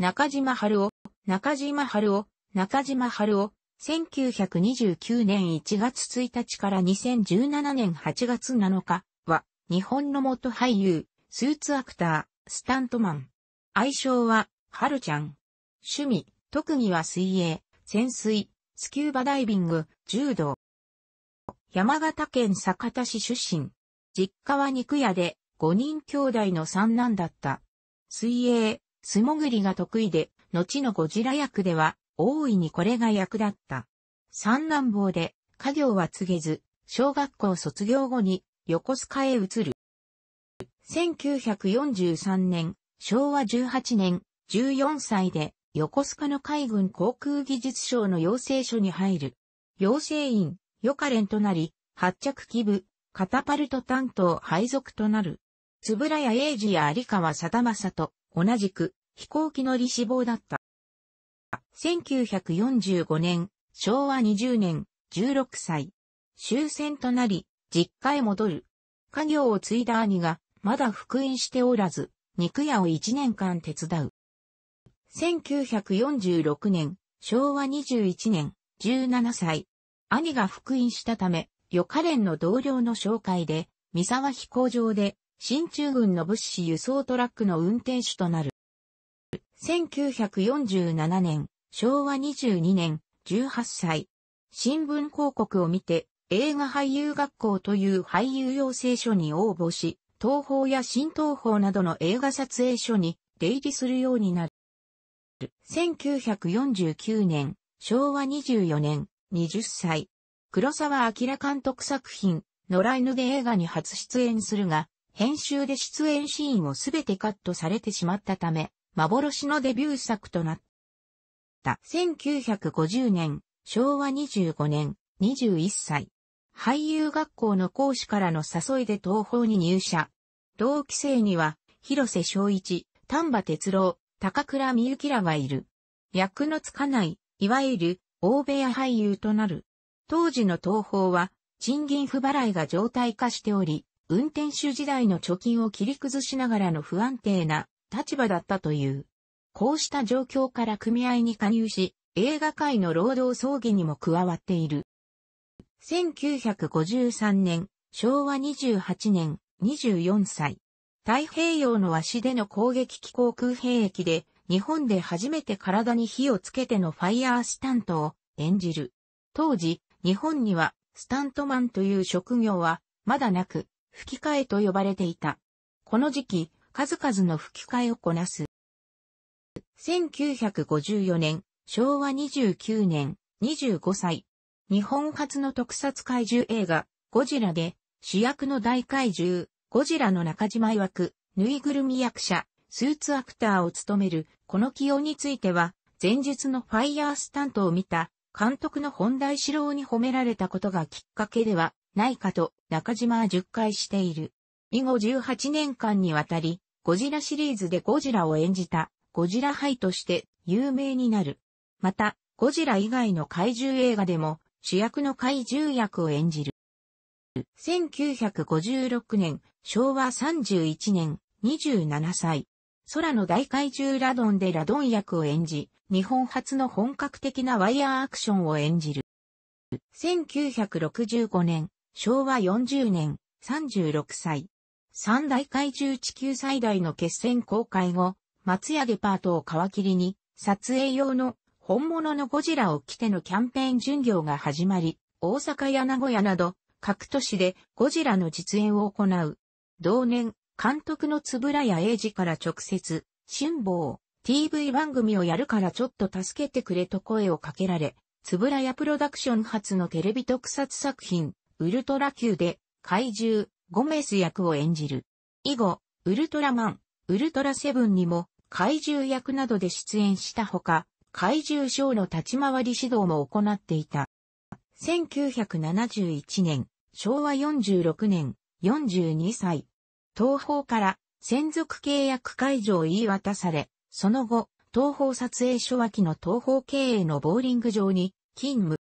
中島春夫、中島春夫、中島春夫、1929年1月1日から2017年8月7日は、日本の元俳優、スーツアクター、スタントマン。愛称は、春ちゃん。趣味、特技は水泳、潜水、スキューバダイビング、柔道。山形県酒田市出身。実家は肉屋で、5人兄弟の三男だった。水泳、素潜りが得意で、後のゴジラ役では、大いにこれが役立った。三男坊で、家業は告げず、小学校卒業後に横須賀へ移る。1943年、昭和18年、14歳で横須賀の海軍航空技術省の養成所に入る。養成員、ヨカレンとなり、発着機部、カタパルト担当配属となる。円谷英二や有川貞正と同じく飛行機乗り志望だった。1945年、昭和20年、16歳。終戦となり、実家へ戻る。家業を継いだ兄が、まだ復員しておらず、肉屋を1年間手伝う。1946年、昭和21年、17歳。兄が復員したため、予科連の同僚の紹介で、三沢飛行場で新中軍の物資輸送トラックの運転手となる。1947年、昭和22年、18歳。新聞広告を見て、映画俳優学校という俳優養成所に応募し、東宝や新東宝などの映画撮影所に出入りするようになる。1949年、昭和24年、20歳。黒沢明監督作品、野良犬で映画に初出演するが、編集で出演シーンをすべてカットされてしまったため、幻のデビュー作となった。1950年、昭和25年、21歳。俳優学校の講師からの誘いで東宝に入社。同期生には、広瀬昭一、丹波哲郎、高倉美幸らがいる。役のつかない、いわゆる、大部屋俳優となる。当時の東宝は、賃金不払いが常態化しており、運転手時代の貯金を切り崩しながらの不安定な立場だったという。こうした状況から組合に加入し、映画界の労働葬儀にも加わっている。1953年、昭和28年、24歳。太平洋の足での攻撃機航空兵役で、日本で初めて体に火をつけてのファイヤースタントを演じる。当時、日本にはスタントマンという職業はまだなく、吹き替えと呼ばれていた。この時期、数々の吹き替えをこなす。1954年、昭和29年、25歳。日本初の特撮怪獣映画、ゴジラで、主役の大怪獣、ゴジラの中島曰く、ぬいぐるみ役者、スーツアクターを務める、この起用については、前日のファイヤースタントを見た、監督の本題四郎に褒められたことがきっかけではないかと中島は10回している。以後18年間にわたり、ゴジラシリーズでゴジラを演じた、ゴジラ杯として有名になる。また、ゴジラ以外の怪獣映画でも主役の怪獣役を演じる。1956年、昭和31年、27歳。空の大怪獣ラドンでラドン役を演じ、日本初の本格的なワイヤーアクションを演じる。1965年、昭和40年、36歳。三大怪獣地球最大の決戦公開後、松屋デパートを皮切りに、撮影用の本物のゴジラを着てのキャンペーン巡業が始まり、大阪や名古屋など各都市でゴジラの実演を行う。同年、監督のつぶらや英二から直接、辛抱、TV 番組をやるからちょっと助けてくれと声をかけられ、つぶらやプロダクション初のテレビ特撮作品、ウルトラ級で怪獣、ゴメス役を演じる。以後、ウルトラマン、ウルトラセブンにも怪獣役などで出演したほか、怪獣ショーの立ち回り指導も行っていた。1971年、昭和46年、42歳。東方から専属契約解除を言い渡され、その後、東方撮影所脇の東方経営のボーリング場に勤務。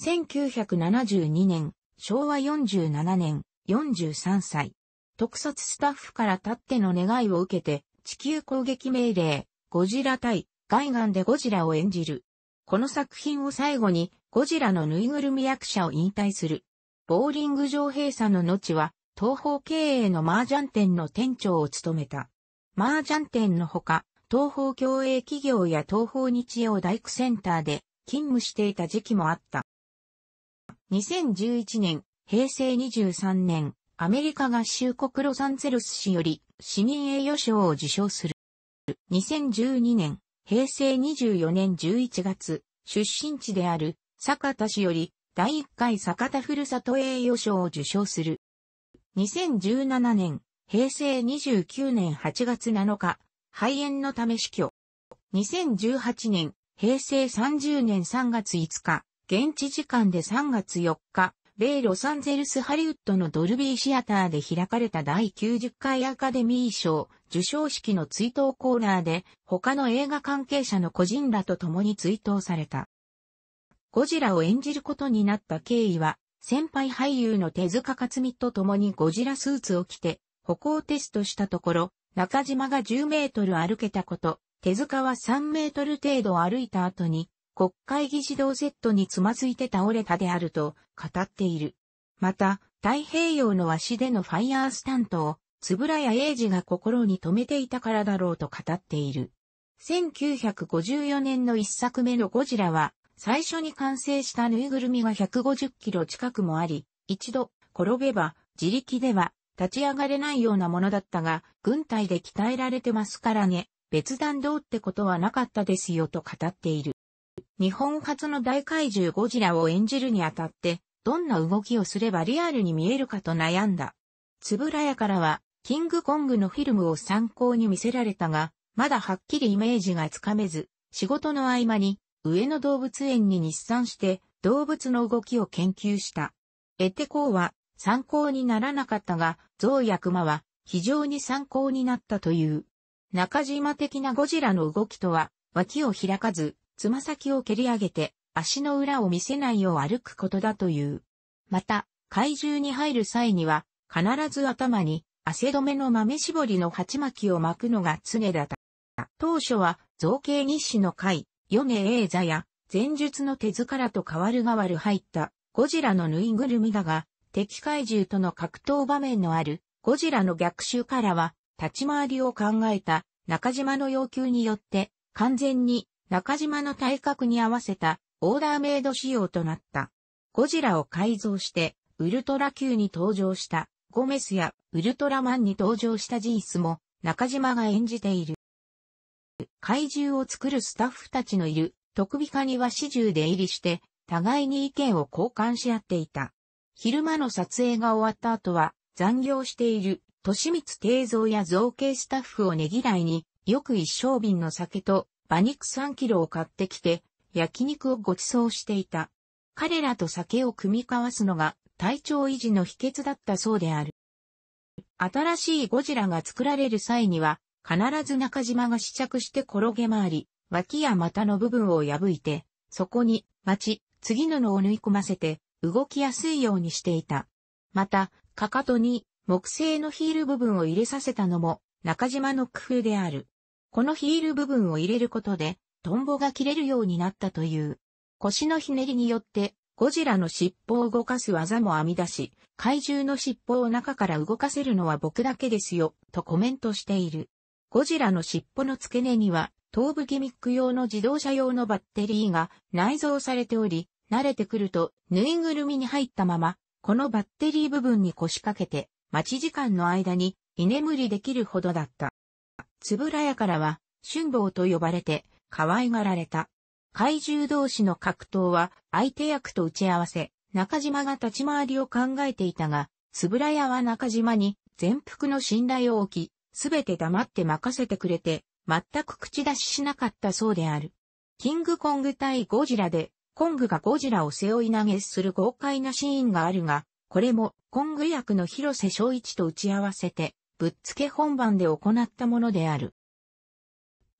1972年、昭和47年、43歳。特撮スタッフから立っての願いを受けて、地球攻撃命令、ゴジラ対、ガイガンでゴジラを演じる。この作品を最後に、ゴジラのぬいぐるみ役者を引退する。ボーリング上閉鎖の後は、東方経営の麻雀店の店長を務めた。麻雀店のほか、東方競営企業や東方日曜大工センターで勤務していた時期もあった。2011年、平成23年、アメリカ合衆国ロサンゼルス市より市民栄誉賞を受賞する。2012年、平成24年11月、出身地である坂田市より第1回坂田ふるさと栄誉賞を受賞する。2017年、平成29年8月7日、肺炎のため死去。2018年、平成30年3月5日、現地時間で3月4日、米ロサンゼルスハリウッドのドルビーシアターで開かれた第90回アカデミー賞受賞式の追悼コーナーで他の映画関係者の個人らと共に追悼された。ゴジラを演じることになった経緯は先輩俳優の手塚克美と共にゴジラスーツを着て歩行テストしたところ中島が10メートル歩けたこと、手塚は3メートル程度歩いた後に国会議事堂セットにつまずいて倒れたであると語っている。また、太平洋の足でのファイヤースタントを、つぶらや英二が心に留めていたからだろうと語っている。1954年の一作目のゴジラは、最初に完成したぬいぐるみが150キロ近くもあり、一度転べば自力では立ち上がれないようなものだったが、軍隊で鍛えられてますからね、別段どうってことはなかったですよと語っている。日本初の大怪獣ゴジラを演じるにあたって、どんな動きをすればリアルに見えるかと悩んだ。つぶらやからは、キングコングのフィルムを参考に見せられたが、まだはっきりイメージがつかめず、仕事の合間に、上野動物園に日産して、動物の動きを研究した。エテコーは、参考にならなかったが、ゾウやクマは、非常に参考になったという。中島的なゴジラの動きとは、脇を開かず、つま先を蹴り上げて、足の裏を見せないよう歩くことだという。また、怪獣に入る際には、必ず頭に汗止めの豆絞りの鉢巻きを巻くのが常だった。当初は造形日誌の会、米英座や前述の手からと変わる変わる入ったゴジラのぬいぐるみだが、敵怪獣との格闘場面のあるゴジラの逆襲からは立ち回りを考えた中島の要求によって完全に中島の体格に合わせたオーダーメイド仕様となった。ゴジラを改造して、ウルトラ Q に登場したゴメスやウルトラマンに登場したジースも中島が演じている。怪獣を作るスタッフたちのいる特備課には始終で入りして、互いに意見を交換し合っていた。昼間の撮影が終わった後は残業している、利光定造や造形スタッフをねぎらいに、よく一升瓶の酒と馬肉3キロを買ってきて、焼肉をご馳走していた。彼らと酒を組み交わすのが体調維持の秘訣だったそうである。新しいゴジラが作られる際には、必ず中島が試着して転げ回り、脇や股の部分を破いて、そこに、待ち、次のを縫い込ませて、動きやすいようにしていた。また、かかとに木製のヒール部分を入れさせたのも、中島の工夫である。このヒール部分を入れることで、トンボが切れるようになったという。腰のひねりによって、ゴジラの尻尾を動かす技も編み出し、怪獣の尻尾を中から動かせるのは僕だけですよ、とコメントしている。ゴジラの尻尾の付け根には、頭部ギミック用の自動車用のバッテリーが内蔵されており、慣れてくると、ぬいぐるみに入ったまま、このバッテリー部分に腰掛けて、待ち時間の間に居眠りできるほどだった。つぶらやからは、春坊と呼ばれて、可愛がられた。怪獣同士の格闘は、相手役と打ち合わせ、中島が立ち回りを考えていたが、つぶらやは中島に、全幅の信頼を置き、すべて黙って任せてくれて、全く口出ししなかったそうである。キングコング対ゴジラで、コングがゴジラを背負い投げする豪快なシーンがあるが、これも、コング役の広瀬昭一と打ち合わせて、ぶっつけ本番で行ったものである。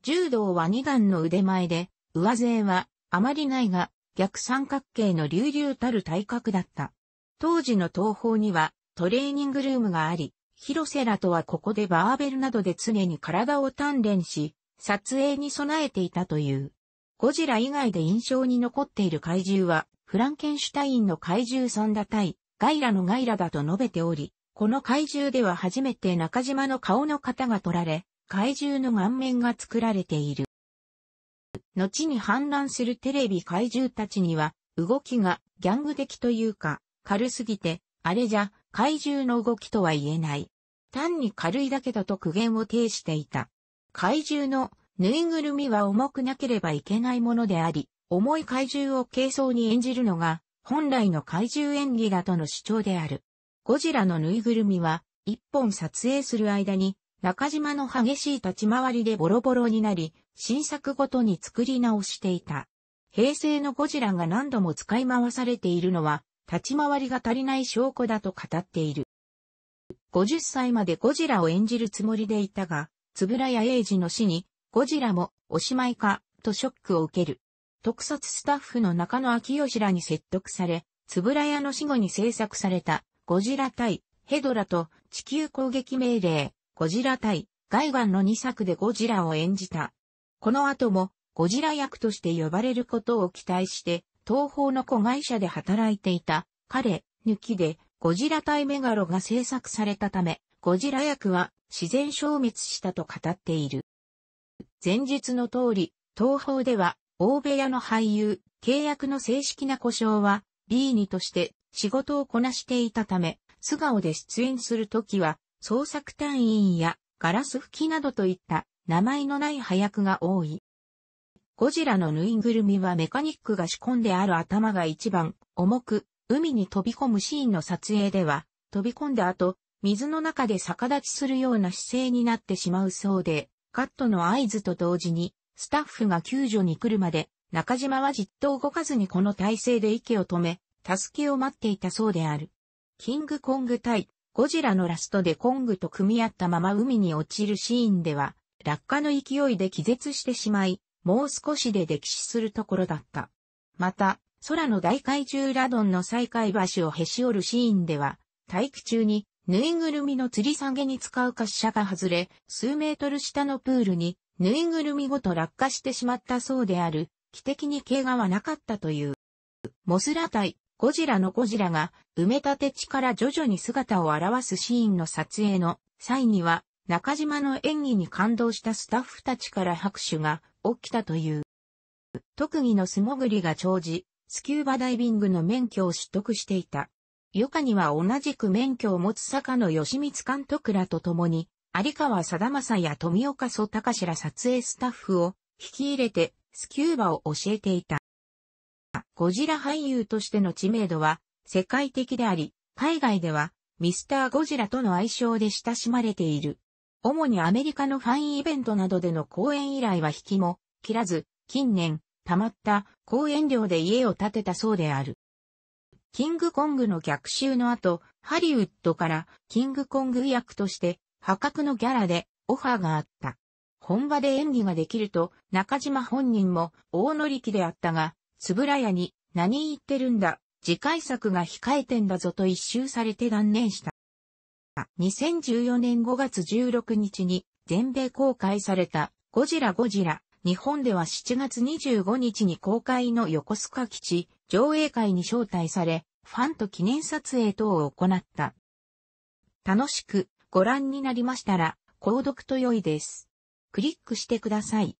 柔道は二段の腕前で、上背はあまりないが、逆三角形の隆々たる体格だった。当時の東方にはトレーニングルームがあり、広瀬らとはここでバーベルなどで常に体を鍛錬し、撮影に備えていたという。ゴジラ以外で印象に残っている怪獣は、フランケンシュタインの怪獣さンダ対、ガイラのガイラだと述べており、この怪獣では初めて中島の顔の型が取られ、怪獣の顔面が作られている。後に反乱するテレビ怪獣たちには、動きがギャング的というか、軽すぎて、あれじゃ、怪獣の動きとは言えない。単に軽いだけだと苦言を呈していた。怪獣のぬいぐるみは重くなければいけないものであり、重い怪獣を軽装に演じるのが、本来の怪獣演技だとの主張である。ゴジラのぬいぐるみは、一本撮影する間に、中島の激しい立ち回りでボロボロになり、新作ごとに作り直していた。平成のゴジラが何度も使い回されているのは、立ち回りが足りない証拠だと語っている。50歳までゴジラを演じるつもりでいたが、つぶらや英二の死に、ゴジラもおしまいか、とショックを受ける。特撮スタッフの中野明義らに説得され、つぶらやの死後に制作されたゴジラ対ヘドラと地球攻撃命令、ゴジラ対ガイガンの2作でゴジラを演じた。この後もゴジラ役として呼ばれることを期待して、東方の子会社で働いていた彼、抜きでゴジラ対メガロが制作されたため、ゴジラ役は自然消滅したと語っている。前述の通り、東方では、大部屋の俳優、契約の正式な故障は、B2 として仕事をこなしていたため、素顔で出演するときは、捜索隊員やガラス吹きなどといった名前のない配役が多い。ゴジラのぬいぐるみはメカニックが仕込んである頭が一番重く、海に飛び込むシーンの撮影では、飛び込んだ後、水の中で逆立ちするような姿勢になってしまうそうで、カットの合図と同時に、スタッフが救助に来るまで、中島はじっと動かずにこの体勢で息を止め、助けを待っていたそうである。キングコング対ゴジラのラストでコングと組み合ったまま海に落ちるシーンでは、落下の勢いで気絶してしまい、もう少しで溺死するところだった。また、空の大怪獣ラドンの再開橋をへし折るシーンでは、体育中にぬいぐるみの吊り下げに使う滑車が外れ、数メートル下のプールにぬいぐるみごと落下してしまったそうである、奇的に怪我はなかったという。モスラ対ゴジラのゴジラが埋め立て地から徐々に姿を現すシーンの撮影の際には中島の演技に感動したスタッフたちから拍手が起きたという。特技の素潜りが長寿、スキューバダイビングの免許を取得していた。余暇には同じく免許を持つ坂野義光監督らと共に、有川貞正や富岡曽隆ら撮影スタッフを引き入れてスキューバを教えていた。ゴジラ俳優としての知名度は世界的であり、海外ではミスターゴジラとの愛称で親しまれている。主にアメリカのファインイベントなどでの講演依頼は引きも切らず、近年、溜まった講演料で家を建てたそうである。キングコングの逆襲の後、ハリウッドからキングコング役として破格のギャラでオファーがあった。本場で演技ができると中島本人も大乗り気であったが、つぶらやに、何言ってるんだ、次回作が控えてんだぞと一周されて断念した。2014年5月16日に全米公開されたゴジラゴジラ。日本では7月25日に公開の横須賀基地上映会に招待され、ファンと記念撮影等を行った。楽しくご覧になりましたら、購読と良いです。クリックしてください。